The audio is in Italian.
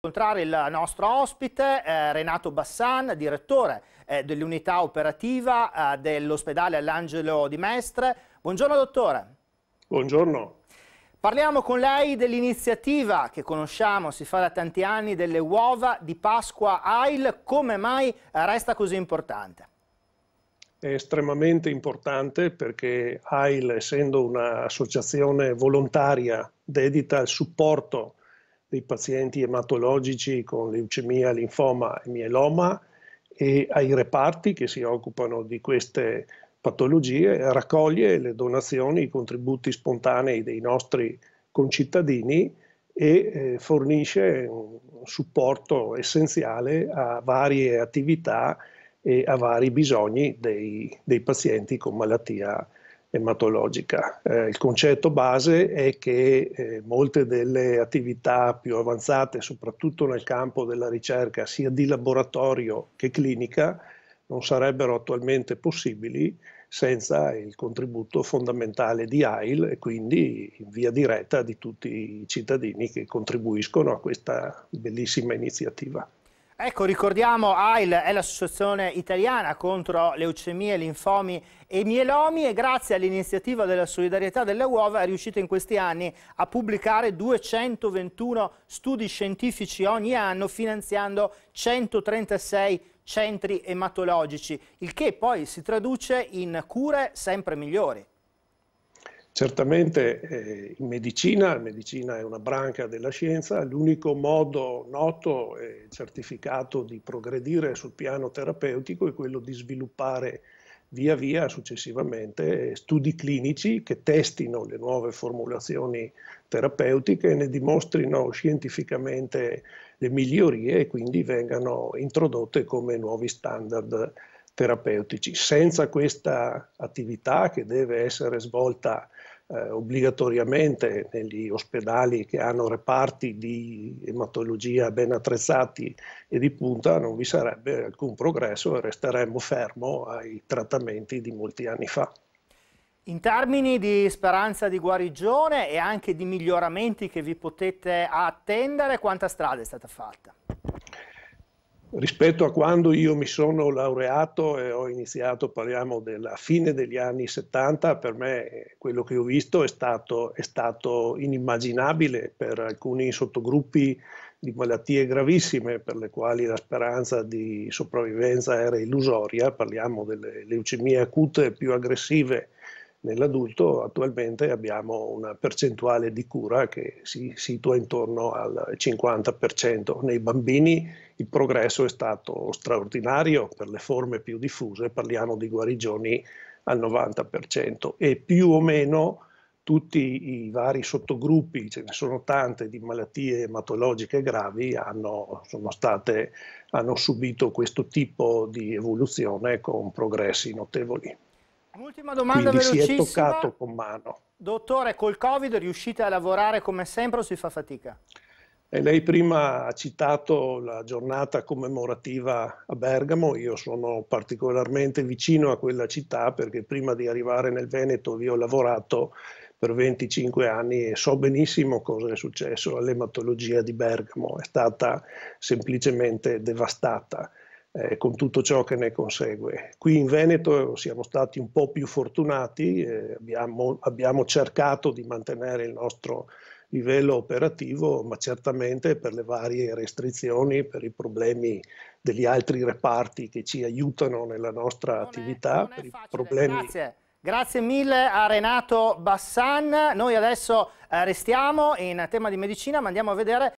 incontrare il nostro ospite eh, Renato Bassan, direttore eh, dell'unità operativa eh, dell'ospedale all'Angelo di Mestre. Buongiorno dottore. Buongiorno. Parliamo con lei dell'iniziativa che conosciamo, si fa da tanti anni, delle uova di Pasqua AIL. Come mai resta così importante? È estremamente importante perché AIL, essendo un'associazione volontaria dedita al supporto dei pazienti ematologici con leucemia, linfoma e mieloma e ai reparti che si occupano di queste patologie, raccoglie le donazioni, i contributi spontanei dei nostri concittadini e eh, fornisce un supporto essenziale a varie attività e a vari bisogni dei, dei pazienti con malattia ematologica. Eh, il concetto base è che eh, molte delle attività più avanzate, soprattutto nel campo della ricerca, sia di laboratorio che clinica, non sarebbero attualmente possibili senza il contributo fondamentale di AIL e quindi in via diretta di tutti i cittadini che contribuiscono a questa bellissima iniziativa. Ecco, ricordiamo AIL è l'associazione italiana contro leucemie, linfomi e mielomi e grazie all'iniziativa della solidarietà della uova è riuscita in questi anni a pubblicare 221 studi scientifici ogni anno finanziando 136 centri ematologici, il che poi si traduce in cure sempre migliori. Certamente eh, in medicina, la medicina è una branca della scienza, l'unico modo noto e certificato di progredire sul piano terapeutico è quello di sviluppare via via successivamente studi clinici che testino le nuove formulazioni terapeutiche e ne dimostrino scientificamente le migliorie e quindi vengano introdotte come nuovi standard terapeutici. Senza questa attività che deve essere svolta eh, obbligatoriamente negli ospedali che hanno reparti di ematologia ben attrezzati e di punta non vi sarebbe alcun progresso e resteremmo fermo ai trattamenti di molti anni fa. In termini di speranza di guarigione e anche di miglioramenti che vi potete attendere, quanta strada è stata fatta? rispetto a quando io mi sono laureato e ho iniziato, parliamo della fine degli anni 70, per me quello che ho visto è stato, è stato inimmaginabile per alcuni sottogruppi di malattie gravissime per le quali la speranza di sopravvivenza era illusoria, parliamo delle leucemie acute più aggressive Nell'adulto attualmente abbiamo una percentuale di cura che si situa intorno al 50%. Nei bambini il progresso è stato straordinario per le forme più diffuse, parliamo di guarigioni al 90% e più o meno tutti i vari sottogruppi, ce ne sono tante, di malattie ematologiche gravi hanno, state, hanno subito questo tipo di evoluzione con progressi notevoli. Un'ultima domanda Quindi velocissima. si è toccato con mano. Dottore, col Covid riuscite a lavorare come sempre o si fa fatica? E eh, lei prima ha citato la giornata commemorativa a Bergamo, io sono particolarmente vicino a quella città perché prima di arrivare nel Veneto vi ho lavorato per 25 anni e so benissimo cosa è successo all'ematologia di Bergamo, è stata semplicemente devastata eh, con tutto ciò che ne consegue. Qui in Veneto siamo stati un po' più fortunati, eh, abbiamo, abbiamo cercato di mantenere il nostro livello operativo, ma certamente per le varie restrizioni, per i problemi degli altri reparti che ci aiutano nella nostra non attività, è, per i problemi... Grazie. Grazie mille a Renato Bassan. Noi adesso eh, restiamo in tema di medicina, ma andiamo a vedere